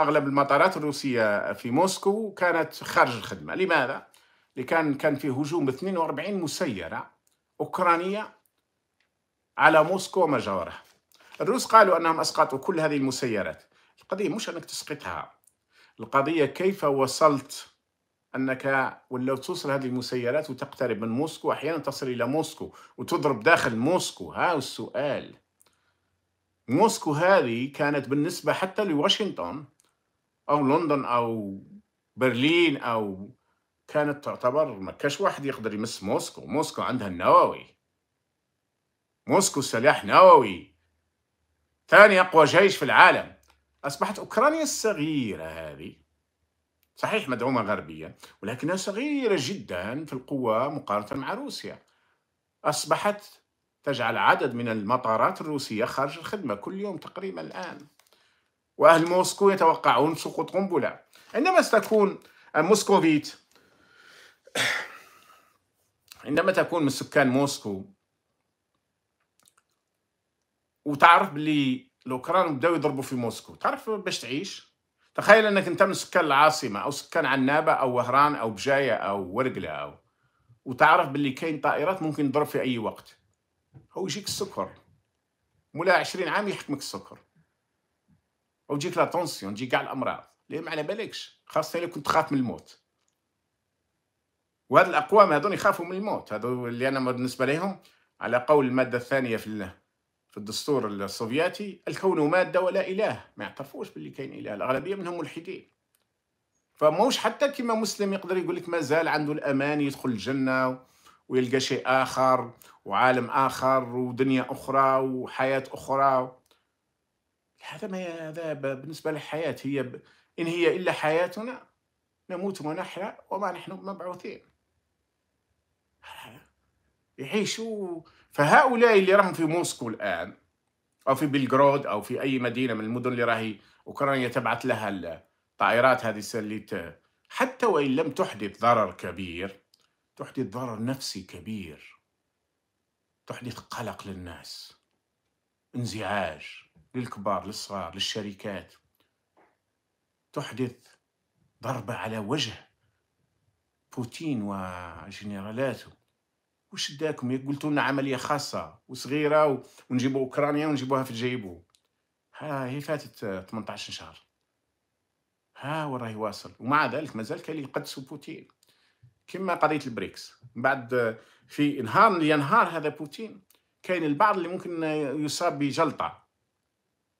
اغلب المطارات الروسيه في موسكو كانت خارج الخدمه، لماذا؟ لكان كان في هجوم 42 مسيره اوكرانيه على موسكو وما جاورها. الروس قالوا انهم اسقطوا كل هذه المسيرات، القضيه مش انك تسقطها، القضيه كيف وصلت انك ولو توصل هذه المسيرات وتقترب من موسكو احيانا تصل الى موسكو وتضرب داخل موسكو، ها السؤال. موسكو هذه كانت بالنسبة حتى لواشنطن او لندن او برلين او كانت تعتبر ما كاش واحد يقدر يمس موسكو موسكو عندها النووي موسكو سلاح نووي ثاني اقوى جيش في العالم اصبحت اوكرانيا الصغيره هذه صحيح مدعومه غربيا ولكنها صغيره جدا في القوه مقارنه مع روسيا اصبحت تجعل عدد من المطارات الروسيه خارج الخدمه كل يوم تقريبا الان وأهل موسكو يتوقعون سقوط قنبلة عندما ستكون موسكوفيت عندما تكون من سكان موسكو وتعرف بلي الاوكران بداو يضربوا في موسكو تعرف باش تعيش تخيل انك انت من سكان العاصمه او سكان عنابه او وهران او بجايه او ورقله او وتعرف باللي كاين طائرات ممكن تضرب في اي وقت هو يجيك السكر مولا 20 عام يحكمك السكر وتجيك لا طونسيون تجي كاع الامراض ليه ما على بالكش خاصه الا كنت خاف من الموت وهاد الاقوام هذون يخافوا من الموت هذو اللي انا بالنسبه لهم على قول الماده الثانيه في في الدستور السوفيتي الكون ماده ولا اله ما يعترفوش باللي كاين اله الاغلبيه منهم ملحدين فموش حتى كيما مسلم يقدر يقول لك مازال عنده الامان يدخل الجنه ويلقى شيء اخر وعالم اخر ودنيا اخرى وحياه اخرى هذا ما هذا بالنسبة للحياة هي ب... إن هي إلا حياتنا نموت ونحيا وما نحن مبعوثين يعيشوا فهؤلاء اللي راهم في موسكو الآن أو في بلغراد أو في أي مدينة من المدن اللي راهي أوكرانيا تبعت لها الطائرات هذه اللي حتى وإن لم تحدث ضرر كبير تحدث ضرر نفسي كبير تحدث قلق للناس انزعاج للكبار للصغار للشركات تحدث ضربة على وجه بوتين وجنرالاته وش داكم قلتوا لنا عملية خاصة وصغيرة ونجيبوا أوكرانيا ونجيبوها في جيبو ها هي فاتت 18 شهر ها وراه واصل ومع ذلك مازال كاين اللي يقدسوا بوتين كما قضية البريكس من بعد في نهار ينهار هذا بوتين كاين البعض اللي ممكن يصاب بجلطة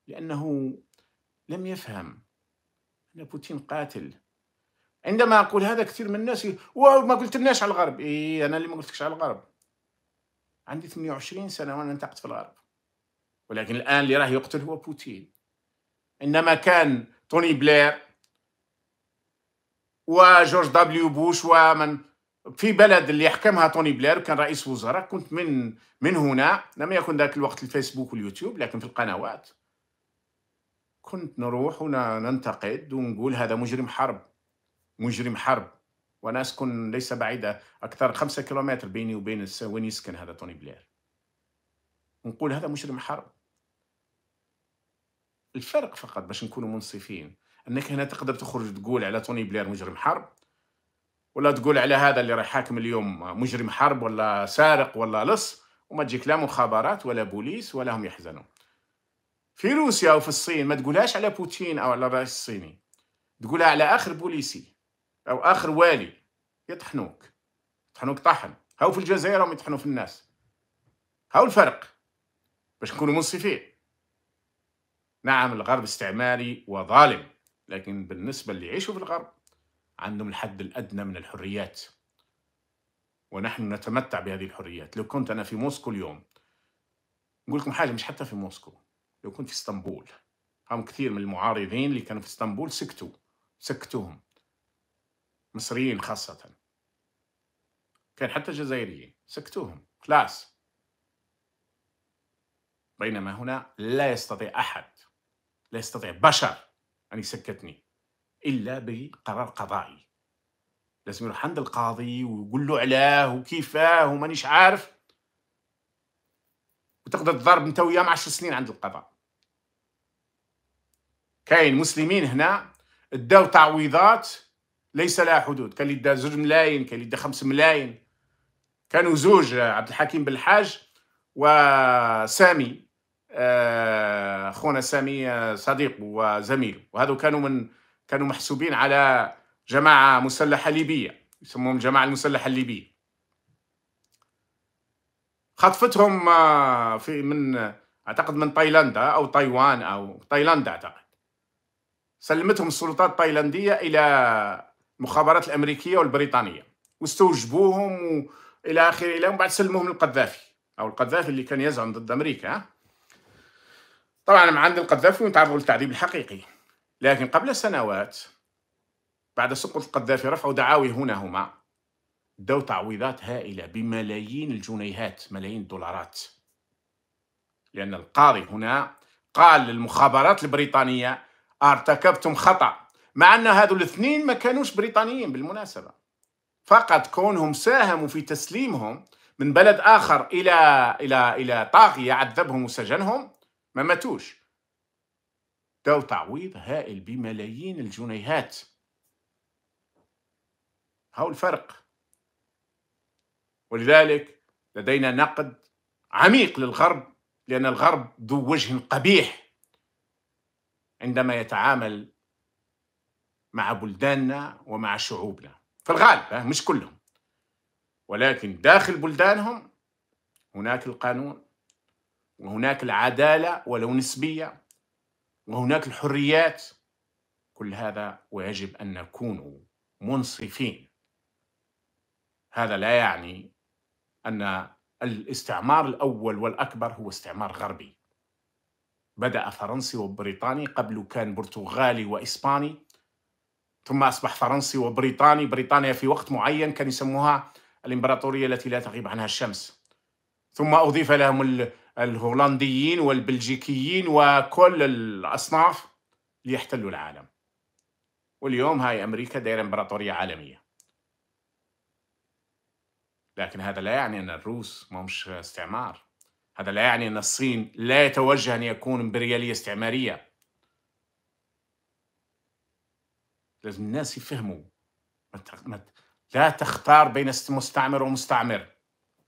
لأنه لم يفهم أن بوتين قاتل عندما أقول هذا كثير من الناس واو ما قلت لناش على الغرب إيه أنا اللي ما قلتلكش على الغرب عندي 28 سنة وأنا انتقدت في الغرب ولكن الآن اللي راه يقتل هو بوتين عندما كان توني بلير وجورج دبليو بوش ومن في بلد اللي حكمها توني بلير وكان رئيس وزراء كنت من من هنا لم يكن ذاك الوقت الفيسبوك واليوتيوب لكن في القنوات كنت نروح وننتقد ونقول هذا مجرم حرب مجرم حرب وانا اسكن ليس بعيده اكثر خمسة كيلومتر بيني وبين وين يسكن هذا توني بلير نقول هذا مجرم حرب الفرق فقط باش نكونوا منصفين انك هنا تقدر تخرج تقول على توني بلير مجرم حرب ولا تقول على هذا اللي راح يحاكم اليوم مجرم حرب ولا سارق ولا لص وما تجيك لا مخابرات ولا بوليس ولا هم يحزنون في روسيا وفي الصين ما تقولهاش على بوتين او على الرئيس الصيني تقولها على اخر بوليسي او اخر والي يطحنوك يطحنوك طحن هاو في الجزائر هم يطحنوا في الناس هاو الفرق باش نكونوا منصفين نعم الغرب استعماري وظالم لكن بالنسبة اللي يعيشوا في الغرب عندهم الحد الأدنى من الحريات ونحن نتمتع بهذه الحريات لو كنت أنا في موسكو اليوم نقول لكم حاجة مش حتى في موسكو لو كنت في اسطنبول هم كثير من المعارضين اللي كانوا في اسطنبول سكتوا سكتوهم مصريين خاصة كان حتى جزائريين سكتوهم خلاص بينما هنا لا يستطيع أحد لا يستطيع بشر أن يسكتني الا بقرار قضائي لازم يروح عند القاضي ويقول له علاه وكيفاه ومانيش عارف وتقدر تضرب انت وياه 10 سنين عند القضاء كاين مسلمين هنا داو تعويضات ليس لها حدود كان اللي دا زوج ملايين كان اللي دا خمس ملايين كانوا زوج عبد الحكيم بالحاج وسامي آه، خونا سامي آه، صديق وزميل وهذو كانوا من كانوا محسوبين على جماعة مسلحة ليبية يسموهم الجماعة المسلحة الليبية خطفتهم آه، في من اعتقد من تايلاندا او تايوان او تايلاندا اعتقد سلمتهم السلطات التايلاندية الى المخابرات الامريكية والبريطانية واستوجبوهم الى اخره الى ومن بعد سلموهم للقذافي او القذافي اللي كان يزعم ضد امريكا طبعا مع عند القذافي ونتعرضوا للتعذيب الحقيقي لكن قبل سنوات بعد سقوط القذافي رفعوا دعاوي هنا هما دو تعويضات هائلة بملايين الجنيهات ملايين الدولارات لأن القاضي هنا قال للمخابرات البريطانية ارتكبتم خطأ مع أن هذو الاثنين ما كانوش بريطانيين بالمناسبة فقط كونهم ساهموا في تسليمهم من بلد آخر إلى إلى إلى طاغية عذبهم وسجنهم ما ماتوش داو تعويض هائل بملايين الجنيهات هاو الفرق ولذلك لدينا نقد عميق للغرب لأن الغرب ذو وجه قبيح عندما يتعامل مع بلداننا ومع شعوبنا في الغالب مش كلهم ولكن داخل بلدانهم هناك القانون وهناك العدالة ولو نسبية وهناك الحريات كل هذا ويجب أن نكون منصفين هذا لا يعني أن الاستعمار الأول والأكبر هو استعمار غربي بدأ فرنسي وبريطاني قبله كان برتغالي وإسباني ثم أصبح فرنسي وبريطاني بريطانيا في وقت معين كان يسموها الإمبراطورية التي لا تغيب عنها الشمس ثم أضيف لهم الهولنديين والبلجيكيين وكل الأصناف ليحتلوا العالم واليوم هاي أمريكا دايرة إمبراطورية عالمية لكن هذا لا يعني أن الروس ما مش استعمار هذا لا يعني أن الصين لا يتوجه أن يكون إمبريالية استعمارية لازم الناس يفهموا لا تختار بين مستعمر ومستعمر